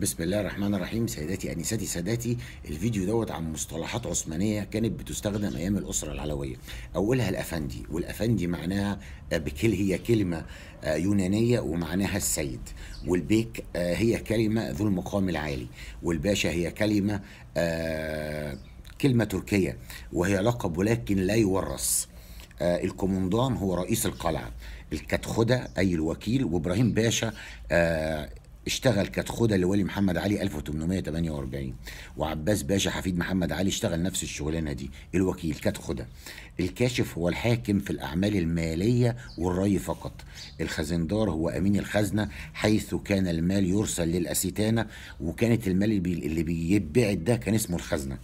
بسم الله الرحمن الرحيم سيداتي انساتي ساداتي الفيديو دوت عن مصطلحات عثمانيه كانت بتستخدم ايام الاسره العلويه اولها الافندي والافندي معناها بكل هي كلمه آه، يونانيه ومعناها السيد والبيك آه، هي كلمه ذو المقام العالي والباشا هي كلمه آه، كلمه تركيه وهي لقب ولكن لا يورث آه الكومندان هو رئيس القلعة الكتخدة أي الوكيل وإبراهيم باشا اشتغل كتخوده لولي محمد علي 1848 وعباس باشا حفيد محمد علي اشتغل نفس الشغلانه دي الوكيل كتخوده الكاشف هو الحاكم في الاعمال الماليه والري فقط الخزندار هو امين الخزنه حيث كان المال يرسل للاستانه وكانت المال اللي بيتبعد ده كان اسمه الخزنه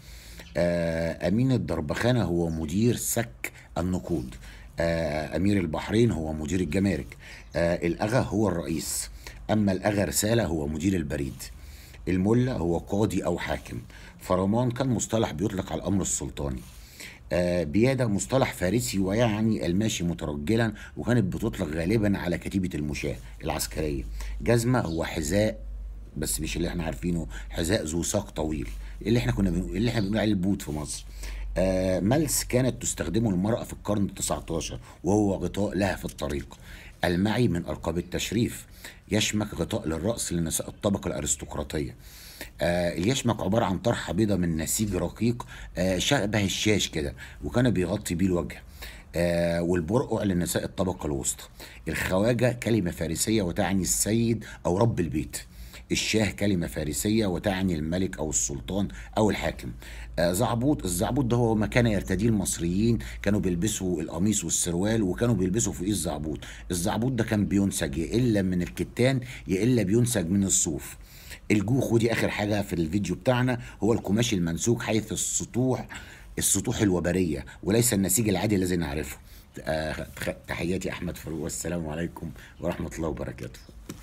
آه، امين الدربخانه هو مدير سك النقود آه، امير البحرين هو مدير الجمارك آه، الاغا هو الرئيس اما الاغا رساله هو مدير البريد الملا هو قاضي او حاكم فرمان كان مصطلح بيطلق على الامر السلطاني آه بيادة مصطلح فارسي ويعني الماشي مترجلا وكانت بتطلق غالبا على كتيبة المشاة العسكرية جزمة هو حذاء بس مش اللي احنا عارفينه حذاء ذو ساق طويل اللي احنا كنا بنقول اللي احنا بنقول عليه البوت في مصر آه، ملس كانت تستخدمه المرأة في القرن ال19 وهو غطاء لها في الطريق المعي من ألقاب التشريف يشمك غطاء للرأس لنساء الطبقة الأرستقراطية آه، اليشمك عبارة عن طرحة بيضة من نسيج رقيق آه، شبه الشاش كده وكان بيغطي بيه الوجه والبرقع لنساء الطبقة الوسطى الخواجة كلمة فارسية وتعني السيد أو رب البيت الشاه كلمة فارسية وتعني الملك أو السلطان أو الحاكم آه، زعبوط الزعبوط ده هو ما كان يرتديه المصريين كانوا بيلبسوا القميص والسروال وكانوا بيلبسوا فوقيه الزعبوط الزعبوط ده كان بينسج يا إلا من الكتان يا إلا بينسج من الصوف الجوخ ودي آخر حاجة في الفيديو بتاعنا هو القماش المنسوج حيث السطوح السطوح الوبرية وليس النسيج العادي الذي نعرفه آه، تحياتي أحمد فاروق والسلام عليكم ورحمة الله وبركاته